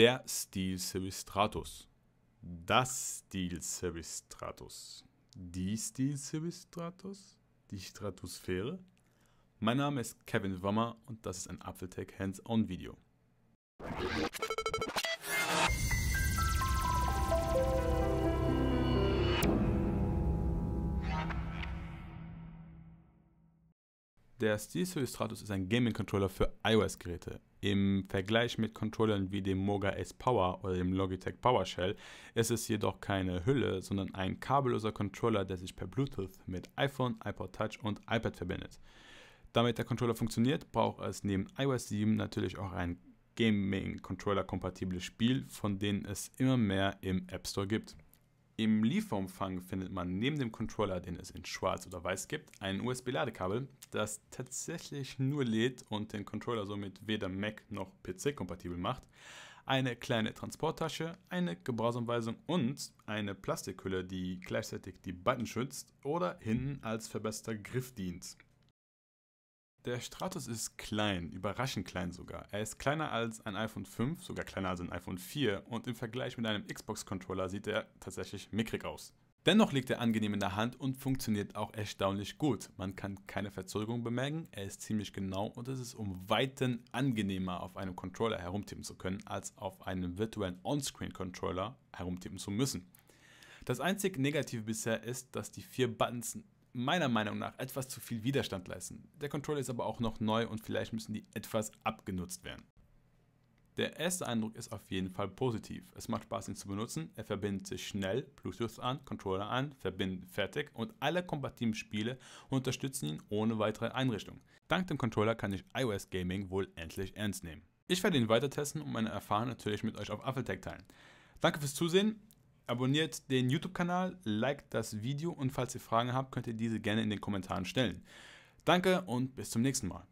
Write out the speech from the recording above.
Der Stil Stratus. Das Stil Stratus. Die Stil Stratus. Die Stratosphäre? Mein Name ist Kevin Wammer und das ist ein Apfeltech Hands-on Video. Der Stil Stratus ist ein Gaming-Controller für iOS-Geräte im Vergleich mit Controllern wie dem Moga S Power oder dem Logitech PowerShell ist es jedoch keine Hülle, sondern ein kabelloser Controller, der sich per Bluetooth mit iPhone, iPod Touch und iPad verbindet. Damit der Controller funktioniert, braucht es neben iOS 7 natürlich auch ein Gaming-Controller-kompatibles Spiel, von denen es immer mehr im App Store gibt. Im Lieferumfang findet man neben dem Controller, den es in schwarz oder weiß gibt, ein USB-Ladekabel, das tatsächlich nur lädt und den Controller somit weder Mac noch PC kompatibel macht, eine kleine Transporttasche, eine Gebrauchsanweisung und eine Plastikhülle, die gleichzeitig die Button schützt oder hinten als verbesserter Griff dient. Der Stratus ist klein, überraschend klein sogar. Er ist kleiner als ein iPhone 5, sogar kleiner als ein iPhone 4 und im Vergleich mit einem Xbox-Controller sieht er tatsächlich mickrig aus. Dennoch liegt er angenehm in der Hand und funktioniert auch erstaunlich gut. Man kann keine Verzögerung bemerken, er ist ziemlich genau und es ist um Weiten angenehmer, auf einem Controller herumtippen zu können, als auf einem virtuellen On-Screen-Controller herumtippen zu müssen. Das einzig Negative bisher ist, dass die vier Buttons meiner Meinung nach etwas zu viel Widerstand leisten. Der Controller ist aber auch noch neu und vielleicht müssen die etwas abgenutzt werden. Der erste Eindruck ist auf jeden Fall positiv. Es macht Spaß, ihn zu benutzen. Er verbindet sich schnell, Bluetooth an, Controller an, verbinden fertig und alle kompatiblen Spiele unterstützen ihn ohne weitere Einrichtung. Dank dem Controller kann ich iOS Gaming wohl endlich ernst nehmen. Ich werde ihn weiter testen und meine Erfahrungen natürlich mit euch auf Affletech teilen. Danke fürs Zusehen Abonniert den YouTube-Kanal, liked das Video und falls ihr Fragen habt, könnt ihr diese gerne in den Kommentaren stellen. Danke und bis zum nächsten Mal.